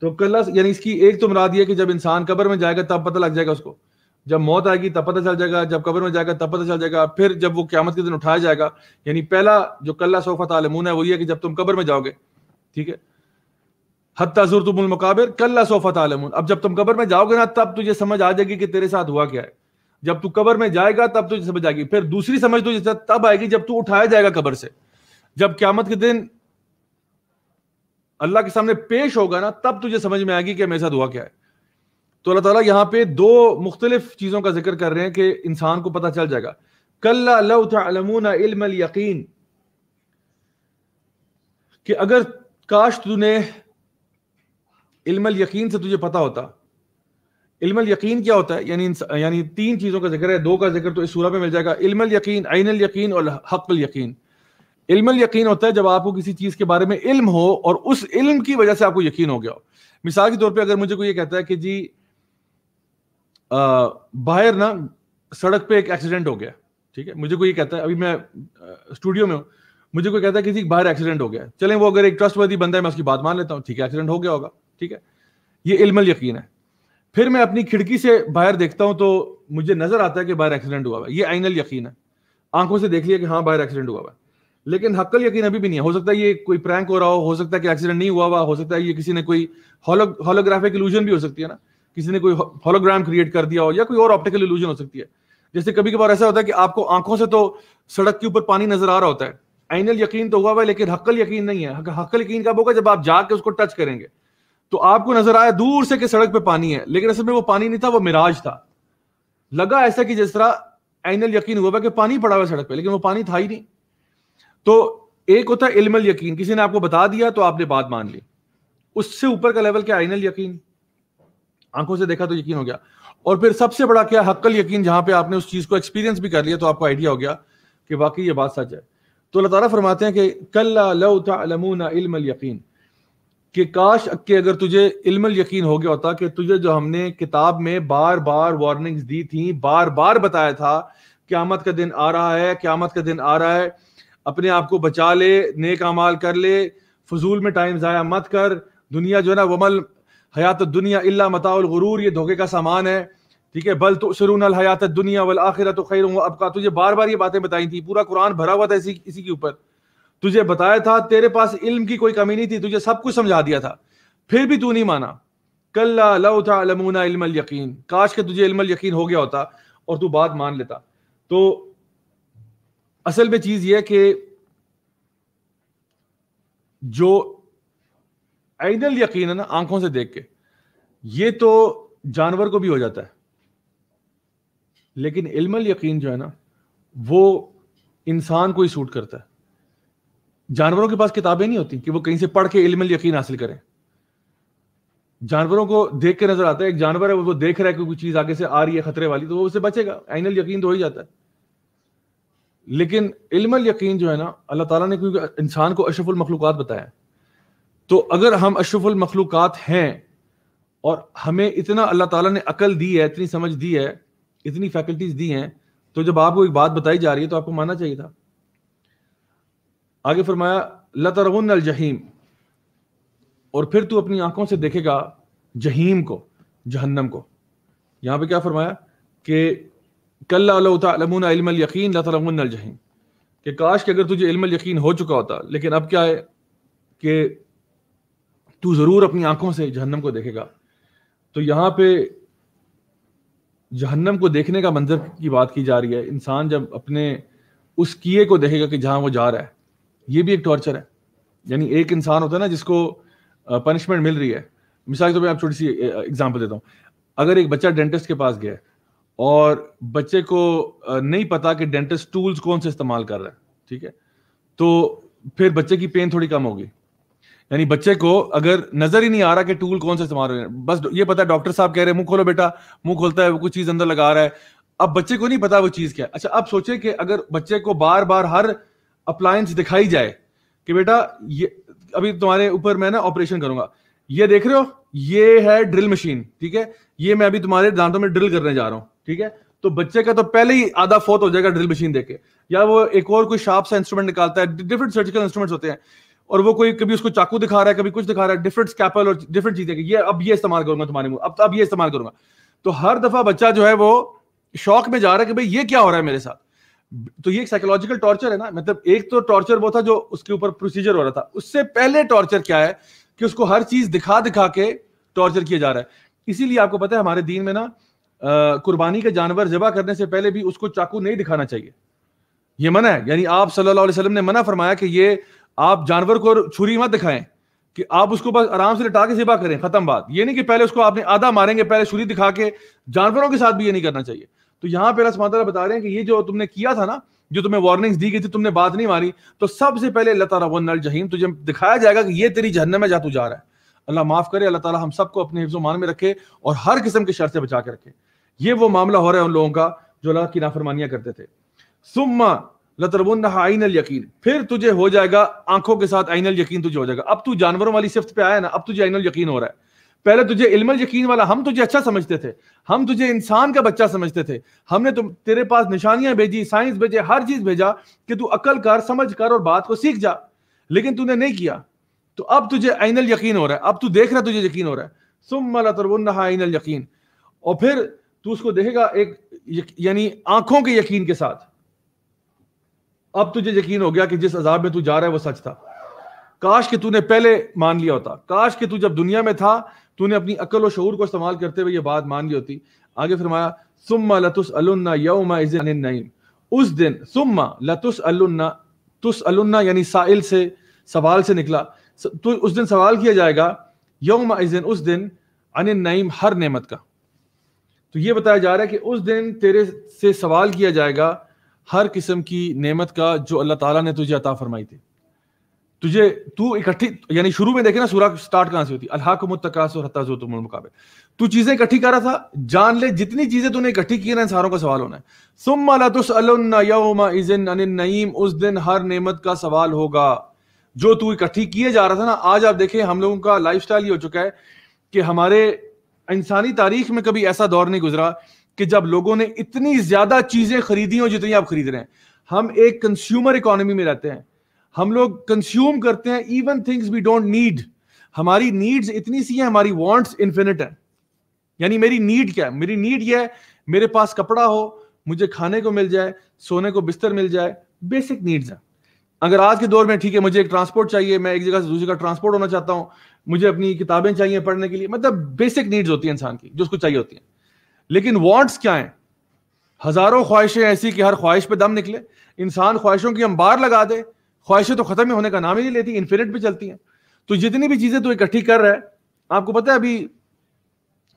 तो कल यानी इसकी एक तो मुराद यह कि जब इंसान कबर में जाएगा तब पता लग जाएगा उसको जब मौत आएगी तब पता चल जाएगा जब कब्र में जाएगा तब पता चल जाएगा फिर जब वो क्यामत के दिन उठाया जाएगा यानी पहला जो कल्ला सोफा तालमून है वो ये कि जब तुम कब्र में जाओगे ठीक है हत्ता जुर तुम मुकाबिर कल्ला सोफा तालमून अब जब तुम कब्र में जाओगे ना तब तुझे समझ आ जाएगी कि तेरे साथ हुआ क्या है जब तू कब्र में जाएगा तब तुझे समझ आएगी फिर दूसरी समझ तुझे तब आएगी जब तू उठाया जाएगा कब्र से जब क्यामत के दिन अल्लाह के सामने पेश होगा ना तब तुझे समझ में आएगी कि मेरे साथ हुआ क्या है तो अल्लाह ताला यहाँ पे दो मुख्तलिफ चीज़ों का जिक्र कर रहे हैं कि इंसान को पता चल जाएगा कल्लामून इल्म यकीन कि अगर काश तूने इल्म यकीन से तुझे पता होता इल्म यकीन क्या होता है यानी यानी तीन चीज़ों का जिक्र है दो का जिक्र तो इस सूरह में मिल जाएगा इल्म यकीन आइन यकीन और हक यकीन इल्म यकीन होता है जब आपको किसी चीज़ के बारे में इल्म हो और उस इल्म की वजह से आपको यकीन हो गया हो मिसाल के तौर पर अगर मुझे कोई ये कहता है कि जी बाहर ना सड़क पे एक एक्सीडेंट हो गया ठीक है मुझे कोई कहता है अभी मैं स्टूडियो में हूँ मुझे कोई कहता है किसी बाहर एक्सीडेंट हो गया चलें वो अगर एक ट्रस्टवर्दी बंदा है मैं उसकी बात मान लेता हूँ ठीक है एक्सीडेंट हो गया होगा ठीक है ये इल्मल यकीन है फिर मैं अपनी खिड़की से बाहर देखता हूँ तो मुझे नजर आता है कि बाहर एक्सीडेंट हुआ है ये आइनल यकीन है आंखों से देख लिया कि हाँ बाहर एक्सीडेंट हुआ है लेकिन हक्कल यकीन अभी भी नहीं है हो सकता है ये कोई प्रैंक हो रहा हो हो सकता है कि एक्सीडेंट नहीं हुआ हुआ हो सकता है ये किसी ने कोई होलोग्राफिक इल्यूजन भी हो सकती है ना किसी ने कोई होलोग्राम क्रिएट कर दिया हो या कोई और ऑप्टिकल इल्यूजन हो सकती है जैसे कभी कभार ऐसा होता है कि आपको आंखों से तो सड़क के ऊपर पानी नजर आ रहा होता है आइनल यकीन तो हुआ हुआ है लेकिन हक्कल यकीन नहीं है हक्कल यकीन कब होगा जब आप जाके उसको टच करेंगे तो आपको नजर आया दूर से कि सड़क पे पानी है लेकिन असल में वो पानी नहीं था वो मिराज था लगा ऐसा कि जिस तरह आइनल यकीन हुआ कि पानी पड़ा हुआ सड़क पे लेकिन वो पानी था ही नहीं तो एक होता है इलमल यकीन किसी ने आपको बता दिया तो आपने बात मान ली उससे ऊपर का लेवल क्या आइनल यकीन आंखों से देखा तो यकीन हो गया और फिर सबसे बड़ा क्या हक्कल यकीन जहां पे आपने उस चीज को एक्सपीरियंस भी कर लिया तो आपको आइडिया हो गया कि वाकई ये बात सच है तो अल्लाह ताला फरमाते हैं कि कल्ला इल्म यकीन कि काश के अगर तुझे इल्म यकीन हो गया होता कि तुझे जो हमने किताब में बार बार वार्निंग्स दी थी बार बार बताया था क्यामत का दिन आ रहा है क्यामत का दिन आ रहा है अपने आप को बचा ले नेक अमाल कर ले फजूल में टाइम ज़ाया मत कर दुनिया जो है ना वमल हयात दुनिया इल्ला मताउल गुरूर ये धोखे का सामान है ठीक है बल तो शरून हयात दुनिया वल आखिरत खैर अबका तुझे बार बार ये बातें बताई थी पूरा कुरान भरा हुआ था इसी इसी के ऊपर तुझे बताया था तेरे पास इल्म की कोई कमी नहीं थी तुझे सब कुछ समझा दिया था फिर भी तू नहीं माना कल्ला लव था अलमूना इल्म यकीन काश के तुझे इल्म यकीन हो गया होता और तू बात मान लेता तो असल में चीज यह कि जो आइडल यकीन है ना आंखों से देख के ये तो जानवर को भी हो जाता है लेकिन इलमल यकीन जो है ना वो इंसान को ही सूट करता है जानवरों के पास किताबें नहीं होती कि वो कहीं से पढ़ के इलमल यकीन हासिल करें जानवरों को देख के नजर आता है एक जानवर है वो देख रहा है कोई चीज आगे से आ रही है खतरे वाली तो वो उसे बचेगा आइनल यकीन तो हो ही जाता है लेकिन इलमल यकीन जो है ना अल्लाह ताला ने क्योंकि इंसान को अशरफुल मखलूक बताया तो अगर हम अशरफुल मखलूक़ात हैं और हमें इतना अल्लाह ताला ने अकल दी है इतनी समझ दी है इतनी फैकल्टीज दी हैं तो जब आपको एक बात बताई जा रही है तो आपको मानना चाहिए था आगे फरमाया लतरगुन अल जहीम और फिर तू अपनी आंखों से देखेगा जहीम को जहन्नम को यहां पे क्या फरमाया कि कल्लामून यकीन लतरगुन अल जहीम कि काश कि अगर तुझे इल्म यकीन हो चुका होता लेकिन अब क्या है कि तू जरूर अपनी आंखों से जहन्नम को देखेगा तो यहाँ पे जहन्नम को देखने का मंजर की बात की जा रही है इंसान जब अपने उस किए को देखेगा कि जहाँ वो जा रहा है ये भी एक टॉर्चर है यानी एक इंसान होता है ना जिसको पनिशमेंट मिल रही है मिसाल के तौर पर आप छोटी सी एग्जाम्पल देता हूँ अगर एक बच्चा डेंटिस्ट के पास गया और बच्चे को नहीं पता कि डेंटिस्ट टूल्स कौन से इस्तेमाल कर रहा है ठीक है तो फिर बच्चे की पेन थोड़ी कम होगी यानी बच्चे को अगर नजर ही नहीं आ रहा कि टूल कौन सा इस्तेमाल हो रहा है बस ये पता है डॉक्टर साहब कह रहे हैं मुंह खोलो बेटा मुंह खोलता है वो कुछ चीज अंदर लगा रहा है अब बच्चे को नहीं पता वो चीज क्या है अच्छा अब सोचे कि अगर बच्चे को बार बार हर अप्लायंस दिखाई जाए कि बेटा ये अभी तुम्हारे ऊपर मैं ना ऑपरेशन करूंगा ये देख रहे हो ये है ड्रिल मशीन ठीक है ये मैं अभी तुम्हारे दांतों में ड्रिल करने जा रहा हूं ठीक है तो बच्चे का तो पहले ही आधा फोत हो जाएगा ड्रिल मशीन के या वो एक और कोई शार्प सा इंस्ट्रूमेंट निकालता है डिफरेंट सर्जिकल इंस्ट्रूमेंट्स होते हैं और वो कोई कभी उसको चाकू दिखा रहा है कभी कुछ दिखा रहा है डिफरेंट स्कैपल और डिफरेंट चीजें ये अब ये इस्तेमाल करूंगा तुम्हारे मुंह अब अब ये इस्तेमाल करूंगा तो हर दफा बच्चा जो है वो शौक में जा रहा है कि भाई ये क्या हो रहा है मेरे साथ तो ये एक साइकोलॉजिकल टॉर्चर है ना मतलब एक तो टॉर्चर वो था जो उसके ऊपर प्रोसीजर हो रहा था उससे पहले टॉर्चर क्या है कि उसको हर चीज दिखा दिखा के टॉर्चर किया जा रहा है इसीलिए आपको पता है हमारे दीन में ना कुर्बानी का जानवर जबा करने से पहले भी उसको चाकू नहीं दिखाना चाहिए ये मना है यानी आप सल्लल्लाहु अलैहि वसल्लम ने मना फरमाया कि ये आप जानवर को छुरी मत दिखाएं कि आप उसको बस आराम से लटा के सेवा करें खत्म बात ये नहीं कि पहले उसको आपने आधा मारेंगे पहले छुरी दिखा के जानवरों के साथ भी ये नहीं करना चाहिए तो यहां पर बता रहे हैं कि ये जो तुमने किया था ना जो तुम्हें वार्निंग्स दी गई थी तुमने बात नहीं मारी तो सबसे पहले अल्लाह ताला वन जहीम तुझे दिखाया जाएगा कि ये तेरी जहन्नम में जा तू जा रहा है अल्लाह माफ करे अल्लाह ताला हम सबको अपने हिफ्ज मान में रखे और हर किस्म के शर से बचा के रखे ये वो मामला हो रहा है उन लोगों का जो अल्लाह की नाफरमानियां करते थे सुम्मा यकीन फिर तुझे हो जाएगा आंखों के साथ आइनल यकीन तुझे हो जाएगा अब तू जानवरों वाली सिफ्त पे आया ना अब तुझे आइनल यकीन हो रहा है पहले तुझे इल्मल यकीन वाला हम तुझे अच्छा समझते थे हम तुझे इंसान का बच्चा समझते थे हमने तुम तेरे पास निशानियां भेजी साइंस भेजे हर चीज भेजा कि तू अकल कर समझ कर और बात को सीख जा लेकिन तूने नहीं किया तो अब तुझे आइनल यकीन हो रहा है अब तू देख रहा तुझे यकीन हो रहा है सुम आइनल यकीन और फिर तू उसको देखेगा एक यानी आंखों के यकीन के साथ अब तुझे यकीन हो गया कि जिस अजाब में तू जा रहा है वो सच था काश कि तूने पहले मान लिया होता काश कि तू जब दुनिया में था तूने अपनी अकल और शूर को इस्तेमाल करते हुए ये बात मान ली होती आगे फरमाया सुम्मा लतुस अलुन्ना यौमा नईम उस दिन सुम्मा लतुस अलुन्ना तुस अलुन्ना यानी साइल से सवाल से निकला तो उस दिन सवाल किया जाएगा यौमा इजन उस दिन अन नईम हर नेमत का तो ये बताया जा रहा है कि उस दिन तेरे से सवाल किया जाएगा हर किस्म की नेमत का जो अल्लाह ताला ने तुझे अता फरमाई थी तुझे तू इकट्ठी यानी शुरू में देखे ना सूरा स्टार्ट कहां से होती अल्लाह मुतकास और हत्या मुकाबे तू चीजें इकट्ठी कर रहा था जान ले जितनी चीजें तूने इकट्ठी की है ना सारों का सवाल होना है सुम्मा नईम उस दिन हर नेमत का सवाल होगा जो तू इकट्ठी किए जा रहा था ना आज आप देखें हम लोगों का लाइफ ये हो चुका है कि हमारे इंसानी तारीख में कभी ऐसा दौर नहीं गुजरा कि जब लोगों ने इतनी ज्यादा चीजें खरीदी हो जितनी आप खरीद रहे हैं हम एक कंज्यूमर इकोनॉमी में रहते हैं हम लोग कंज्यूम करते हैं even things we don't need हमारी नीड्स इतनी सी है हमारी वॉन्ट्स इन्फिनिट है यानी मेरी नीड क्या है मेरी नीड यह है मेरे पास कपड़ा हो मुझे खाने को मिल जाए सोने को बिस्तर मिल जाए बेसिक नीड्स है अगर आज के दौर में ठीक है मुझे एक ट्रांसपोर्ट चाहिए मैं एक जगह से दूसरी जगह ट्रांसपोर्ट होना चाहता हूं मुझे अपनी किताबें चाहिए पढ़ने के लिए मतलब बेसिक नीड्स होती है इंसान की जो उसको चाहिए होती है लेकिन वॉन्ट्स क्या हैं हजारों ख्वाहिशें ऐसी कि हर ख्वाहिश पे दम निकले इंसान ख्वाहिशों की अंबार लगा दे ख्वाहिशें तो खत्म ही होने का नाम ही नहीं लेती इन्फिनिट भी चलती हैं तो जितनी भी चीजें तो इकट्ठी कर रहा है आपको पता है अभी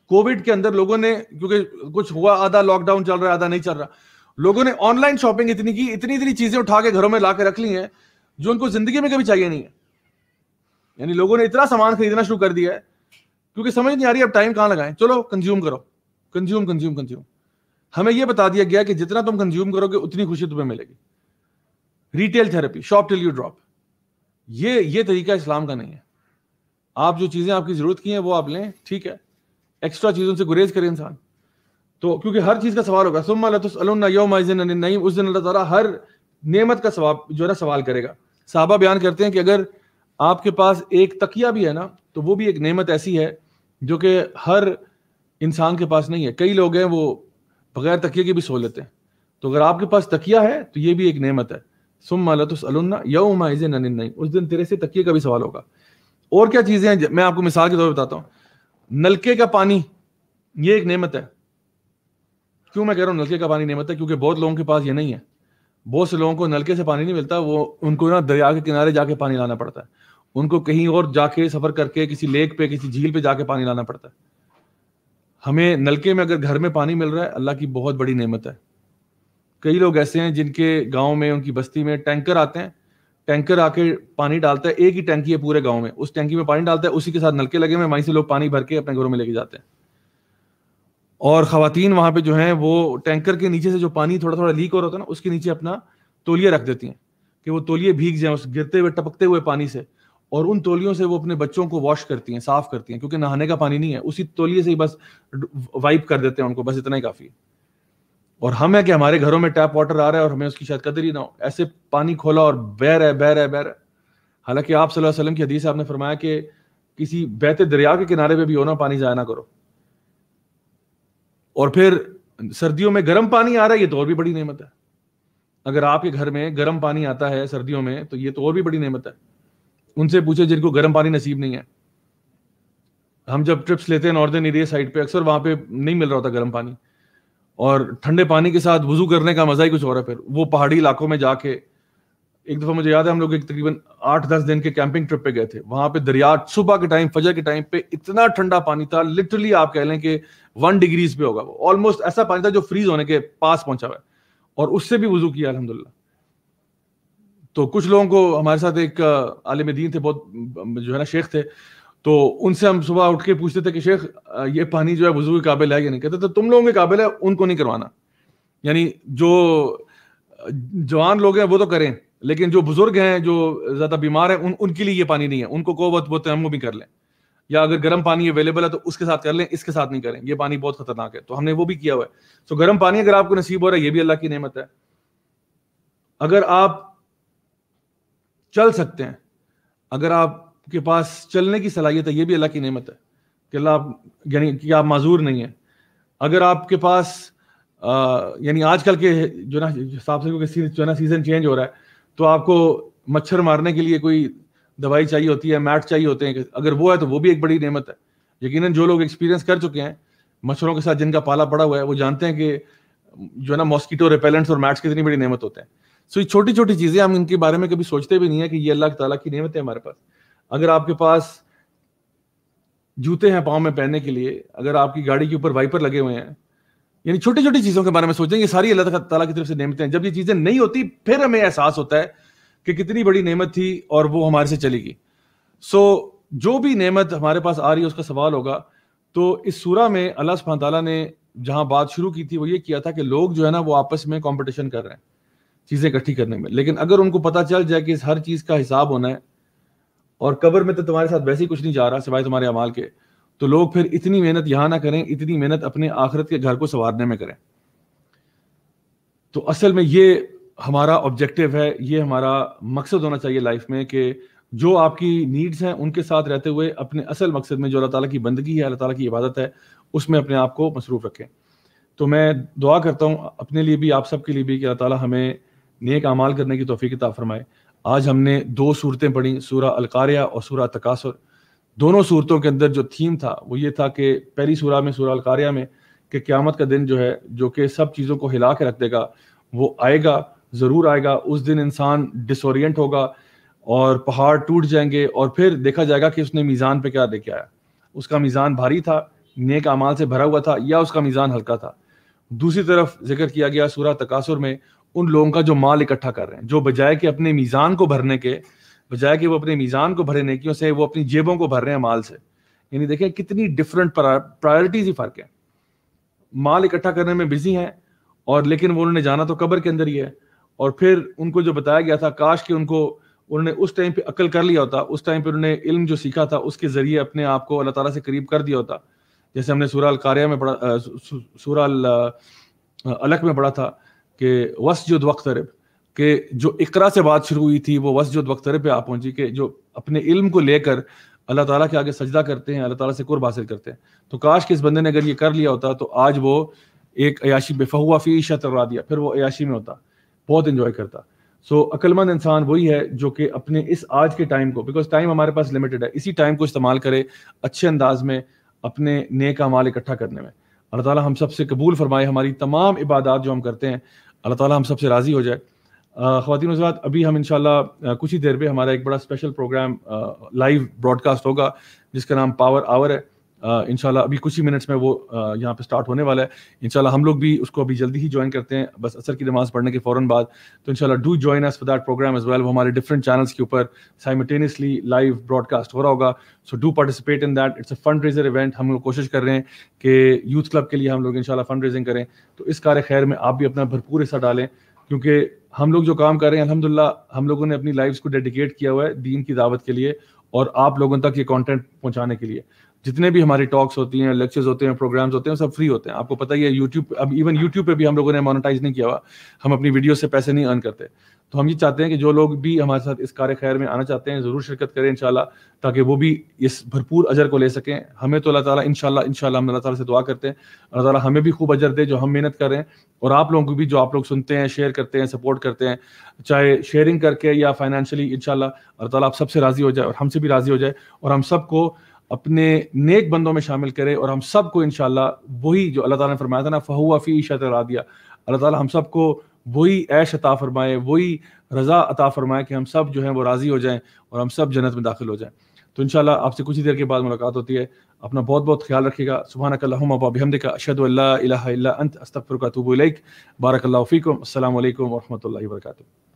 कोविड के अंदर लोगों ने क्योंकि कुछ हुआ आधा लॉकडाउन चल रहा है आधा नहीं चल रहा लोगों ने ऑनलाइन शॉपिंग इतनी की इतनी इतनी चीजें उठा के घरों में ला के रख ली हैं जो उनको जिंदगी में कभी चाहिए नहीं है यानी लोगों ने इतना सामान खरीदना शुरू कर दिया है क्योंकि समझ नहीं आ रही अब टाइम कहाँ लगाएं चलो कंज्यूम करो कंज्यूम कंज्यूम कंज्यूम हमें यह बता दिया गया कि जितना तुम कंज्यूम करोगे उतनी खुशी तुम्हें मिलेगी retail therapy shop till you drop ये ये तरीका इस्लाम का नहीं है आप जो चीज़ें आपकी ज़रूरत की हैं वो आप लें ठीक है एक्स्ट्रा चीज़ों से गुरेज करें इंसान तो क्योंकि हर चीज़ का सवाल होगा सुम्मा नईम उस दिन अल्लाह हर नेमत का सवाब जो है ना सवाल करेगा साहबा बयान करते हैं कि अगर आपके पास एक तकिया भी है ना तो वो भी एक नेमत ऐसी है जो कि हर इंसान के पास नहीं है कई लोग हैं वो बगैर तकिए के भी सो लेते हैं तो अगर आपके पास तकिया है तो ये भी एक नेमत है सुम मालत तो सलुन्ना माइजे इज नहीं उस दिन तेरे से तकिए का भी सवाल होगा और क्या चीज़ें हैं मैं आपको मिसाल के तौर पर बताता हूँ नलके का पानी ये एक नेमत है क्यों मैं कह रहा हूँ नलके का पानी नेमत है क्योंकि बहुत लोगों के पास ये नहीं है बहुत से लोगों को नलके से पानी नहीं मिलता वो उनको ना दरिया के किनारे जाके पानी लाना पड़ता है उनको कहीं और जाके सफ़र करके किसी लेक पे किसी झील पे जाके पानी लाना पड़ता है हमें नलके में अगर घर में पानी मिल रहा है अल्लाह की बहुत बड़ी नेमत है कई लोग ऐसे हैं जिनके गांव में उनकी बस्ती में टैंकर आते हैं टैंकर आके पानी डालता है एक ही टैंकी है पूरे गांव में उस टैंकी में पानी डालता है उसी के साथ नलके लगे हुए वहीं से लोग पानी भर के अपने घरों में लेके जाते हैं और खातन वहां पे जो है वो टैंकर के नीचे से जो पानी थोड़ा थोड़ा लीक हो रहा था ना उसके नीचे अपना तोलिया रख देती हैं कि वो तोलिए भीग जाए उस गिरते हुए टपकते हुए पानी से और उन तोलियों से वो अपने बच्चों को वॉश करती हैं साफ करती हैं क्योंकि नहाने का पानी नहीं है उसी तोलिए से ही बस वाइप कर देते हैं उनको बस इतना ही काफ़ी और हम है कि हमारे घरों में टैप वाटर आ रहा है और हमें उसकी शायद कदर ही ना हो ऐसे पानी खोला और बह रहा है बह रहा है बह रहा है हालांकि आप सल्लल्लाहु अलैहि वसल्लम की हदीस आपने फरमाया कि किसी बहते दरिया के किनारे पे भी होना पानी जाया ना करो और फिर सर्दियों में गर्म पानी आ रहा है ये तो और भी बड़ी नहमत है अगर आपके घर में गर्म पानी आता है सर्दियों में तो ये तो और भी बड़ी नहमत है उनसे पूछे जिनको गर्म पानी नसीब नहीं है हम जब ट्रिप्स लेते हैं नॉर्दर्न एरिया साइड पे अक्सर वहां पे नहीं मिल रहा होता गर्म पानी और ठंडे पानी के साथ वजू करने का मज़ा ही कुछ और है फिर वो पहाड़ी इलाकों में जाके एक दफ़ा मुझे याद है हम लोग एक तकरीबन आठ दस दिन के कैंपिंग ट्रिप पे गए थे वहां पे दरिया सुबह के टाइम फजर के टाइम पे इतना ठंडा पानी था लिटरली आप कह लें कि वन डिग्रीज पे होगा वो ऑलमोस्ट ऐसा पानी था जो फ्रीज होने के पास पहुंचा हुआ है और उससे भी वजू किया अलहमदुल्ला तो कुछ लोगों को हमारे साथ एक आलिम दीन थे बहुत जो है ना शेख थे तो उनसे हम सुबह उठ के पूछते थे कि शेख ये पानी जो है वजू के काबिल है या नहीं कहते तो तुम लोगों के काबिल है उनको नहीं करवाना यानी जो जवान लोग हैं वो तो करें लेकिन जो बुजुर्ग हैं जो ज़्यादा बीमार हैं उन उनके लिए ये पानी नहीं है उनको को बहुत बहुत हम भी कर लें या अगर गर्म पानी अवेलेबल है तो उसके साथ कर लें इसके साथ नहीं करें ये पानी बहुत खतरनाक है तो हमने वो भी किया हुआ है तो गर्म पानी अगर आपको नसीब हो रहा है ये भी अल्लाह की नेमत है अगर आप चल सकते हैं अगर आपके पास चलने की सलाहियत है ये भी अल्लाह की नेमत है कि अल्लाह आप यानी कि आप माजूर नहीं है अगर आपके पास यानी आजकल के जो ना हिसाब से क्योंकि जो ना सीज़न चेंज हो रहा है तो आपको मच्छर मारने के लिए कोई दवाई चाहिए होती है मैट चाहिए होते हैं अगर वो है तो वो भी एक बड़ी नेमत है यकीन जो लोग एक्सपीरियंस कर चुके हैं मच्छरों के साथ जिनका पाला पड़ा हुआ है वो जानते हैं कि जो है ना मॉस्किटो रिपेलेंट्स और मैट्स कितनी बड़ी नेमत होते हैं सो ये छोटी छोटी चीज़ें हम इनके बारे में कभी सोचते भी नहीं है कि ये अल्लाह ताला की नियमत है हमारे पास अगर आपके पास जूते हैं पाँव में पहनने के लिए अगर आपकी गाड़ी के ऊपर वाइपर लगे हुए हैं यानी छोटी छोटी चीज़ों के बारे में सोचें ये सारी अल्लाह ताला की तरफ से नियमतें हैं जब ये चीज़ें नहीं होती फिर हमें एहसास होता है कि कितनी बड़ी नियमत थी और वो हमारे से चलेगी सो जो भी नेमत हमारे पास आ रही है उसका सवाल होगा तो इस सूरा में अल्लाह सुबह तला ने जहां बात शुरू की थी वो ये किया था कि लोग जो है ना वो आपस में कंपटीशन कर रहे हैं चीज़ें इकट्ठी करने में लेकिन अगर उनको पता चल जाए कि इस हर चीज़ का हिसाब होना है और कबर में तो तुम्हारे साथ वैसे ही कुछ नहीं जा रहा सिवाय तुम्हारे अमाल के तो लोग फिर इतनी मेहनत यहां ना करें इतनी मेहनत अपने आखिरत के घर को संवारने में करें तो असल में ये हमारा ऑब्जेक्टिव है ये हमारा मकसद होना चाहिए लाइफ में कि जो आपकी नीड्स हैं उनके साथ रहते हुए अपने असल मकसद में जो अल्लाह ताला की बंदगी है अल्लाह ताला की इबादत है उसमें अपने आप को मसरूफ़ रखें तो मैं दुआ करता हूँ अपने लिए भी आप सबके लिए भी कि अल्लाह ताला हमें नेक अमाल करने की तोफ़ी किताब फरमाए आज हमने दो सूरतें पढ़ी सूरा अलकारिया और सूरा तकासर दोनों सूरतों के अंदर जो थीम था वो ये था कि पहली सूरा में सूरा अलकारिया में कि क़्यामत का दिन जो है जो कि सब चीज़ों को हिला के रख देगा वो आएगा ज़रूर आएगा उस दिन इंसान डिसोरियंट होगा और पहाड़ टूट जाएंगे और फिर देखा जाएगा कि उसने मीज़ान पे क्या लेके आया उसका मीज़ान भारी था नेक अमाल से भरा हुआ था या उसका मीज़ान हल्का था दूसरी तरफ जिक्र किया गया सूरा तकासुर में उन लोगों का जो माल इकट्ठा कर रहे हैं जो बजाय कि अपने मीज़ान को भरने के बजाय कि वो अपने मीज़ान को भरे नेकियों से वो अपनी जेबों को भर रहे हैं माल से यानी देखें कितनी डिफरेंट प्रायोरिटीज़ ही फ़र्क है माल इकट्ठा करने में बिजी हैं और लेकिन वो उन्होंने जाना तो कब्र के अंदर ही है और फिर उनको जो बताया गया था काश कि उनको उन्होंने उस टाइम पे अक्ल कर लिया होता उस टाइम पे उन्होंने इल्म जो सीखा था उसके ज़रिए अपने आप को अल्लाह ताला से करीब कर दिया होता जैसे हमने सूरा कारिया में पढ़ा सूरा अल अलक में पढ़ा था कि वसजुद वक्तरब के जो इकरा से बात शुरू हुई थी वो वसजुद वक्तरब पे आ पहुंची कि जो अपने इल्म को लेकर अल्लाह ताला के आगे सजदा करते हैं अल्लाह ताला से कुर्ब हासिल करते हैं तो काश कि इस बंदे ने अगर ये कर लिया होता तो आज वो एक अयाशी बेफहुआ फ़ी शतरा दिया फिर वो अयाशी में होता बहुत इंजॉय करता सो so, अक्लमंद इंसान वही है जो कि अपने इस आज के टाइम को बिकॉज टाइम हमारे पास लिमिटेड है इसी टाइम को इस्तेमाल करे अच्छे अंदाज में अपने नेक माल इकट्ठा करने में अल्लाह ताला हम सबसे कबूल फरमाए हमारी तमाम इबादत जो हम करते हैं अल्लाह ताला हम सब से राज़ी हो जाए ख़वान अभी हम इन कुछ ही देर में हमारा एक बड़ा स्पेशल प्रोग्राम लाइव ब्रॉडकास्ट होगा जिसका नाम पावर आवर है इनशाला अभी कुछ ही मिनट्स में वो यहाँ पे स्टार्ट होने वाला है इनशाला हम लोग भी उसको अभी जल्दी ही ज्वाइन करते हैं बस असर की नमाज पढ़ने के फ़ौरन बाद तो इनशाला do join us for that program as well वो हमारे डिफरेंट चैनल्स के ऊपर साइमटेनियसली लाइव ब्रॉडकास्ट हो रहा होगा so do participate in that it's a fund raiser event हम लोग कोशिश कर रहे हैं कि यूथ क्लब के लिए हम लोग इनशाला फंड रेजिंग करें तो इस कार खैर में आप भी अपना भरपूर हिस्सा डालें क्योंकि हम लोग जो काम कर रहे हैं अलहमदिल्ला हम लोगों ने अपनी लाइफ को डेडिकेट किया हुआ है दीन की दावत के लिए और आप लोगों तक ये कंटेंट पहुंचाने के लिए जितने भी हमारे टॉक्स होती हैं लेक्चर्स होते हैं प्रोग्राम्स होते हैं सब फ्री होते हैं आपको पता ही है यूट्यूब अब इवन यूट्यूब पे भी हम लोगों ने मोनेटाइज नहीं किया हुआ हम अपनी वीडियो से पैसे नहीं अर्न करते तो हम ये चाहते हैं कि जो लोग भी हमारे साथ इस कार्य खैर में आना चाहते हैं ज़रूर शिरकत करें इनशाला ताकि वो भी इस भरपूर अजर को ले सकें हमें तो अल्लाह ताला इंशाल्लाह इंशाल्लाह हम अल्लाह से दुआ करते हैं अल्लाह ताली हमें भी खूब अजर दे जो हम मेहनत कर रहे हैं और आप लोगों को भी जो आप लोग सुनते हैं शेयर करते हैं सपोर्ट करते हैं चाहे शेयरिंग करके या फाइनेंशियली इनशाला अल्लाह ताला आप सबसे राज़ी हो जाए और हमसे भी राज़ी हो जाए और हम सबको अपने नेक बंदों में शामिल करे और हम सब को इनशाला वही जो अल्लाह ताला ने फरमाया था ना फ़हुआ फ़ी ईशा दिया अल्लाह ताला हम सब को वही ऐश अता फरमाए वही रज़ा अता फरमाए कि हम सब जो है वो राज़ी हो जाए और हम सब जन्नत में दाखिल हो जाए तो इनशाला आपसे कुछ ही देर के बाद मुलाकात होती है अपना बहुत बहुत ख्याल रखिएगा सुबह नकलहमद का अशद अंत अस्तफ़र का तूबुल बारक असल वरम्ह वर्का